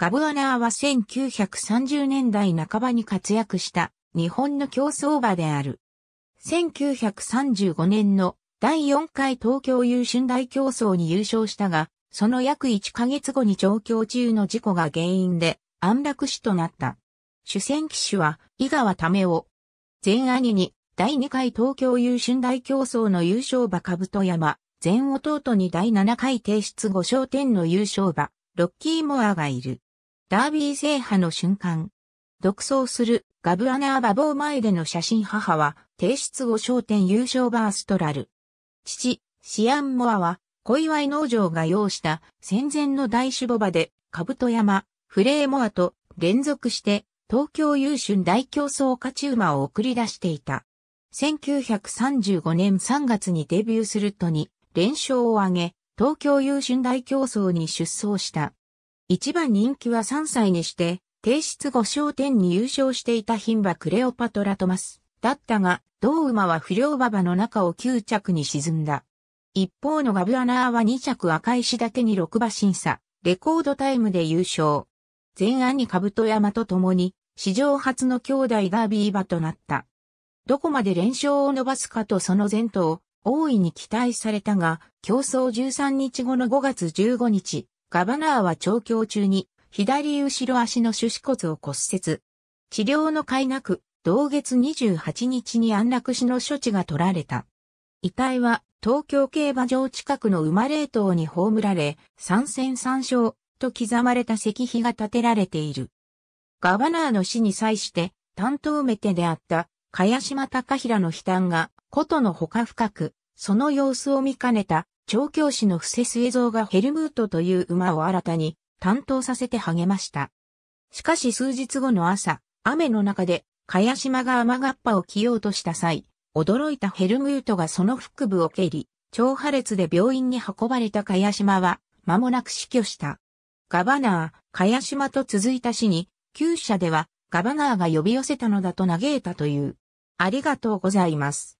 ガブアナーは1930年代半ばに活躍した日本の競争馬である。1935年の第4回東京優春大競争に優勝したが、その約1ヶ月後に調教中の事故が原因で安楽死となった。主戦騎手は井川めを。前兄に第2回東京優春大競争の優勝馬兜山、前弟に第7回提出後商店の優勝馬、ロッキーモアがいる。ダービー制覇の瞬間。独走するガブアナー・バボー前での写真母は、提出後焦点優勝バーストラル。父、シアン・モアは、小祝農場が用した戦前の大種母場で、カブト山、フレーモアと連続して東京優春大競争勝ち馬を送り出していた。1935年3月にデビューするとに連勝を挙げ、東京優春大競争に出走した。一番人気は3歳にして、提出5商点に優勝していた牝馬クレオパトラトマス。だったが、同馬は不良馬場の中を9着に沈んだ。一方のガブアナーは2着赤石だけに6馬審査、レコードタイムで優勝。前案にカブト山と共に、史上初の兄弟ダービー馬となった。どこまで連勝を伸ばすかとその前途を大いに期待されたが、競争13日後の5月15日、ガバナーは調教中に左後ろ足の手指骨を骨折。治療の甲斐なく、同月28日に安楽死の処置が取られた。遺体は東京競馬場近くの馬冷凍に葬られ、参戦参勝と刻まれた石碑が建てられている。ガバナーの死に際して担当めてであった茅島隆平の悲嘆が、ことのほか深く、その様子を見かねた調教師の布施末蔵がヘルムートという馬を新たに担当させて励ました。しかし数日後の朝、雨の中で、茅島が雨がっぱを着ようとした際、驚いたヘルムートがその腹部を蹴り、超破裂で病院に運ばれた茅島は、間もなく死去した。ガバナー、茅島と続いた死に、旧社では、ガバナーが呼び寄せたのだと嘆いたという。ありがとうございます。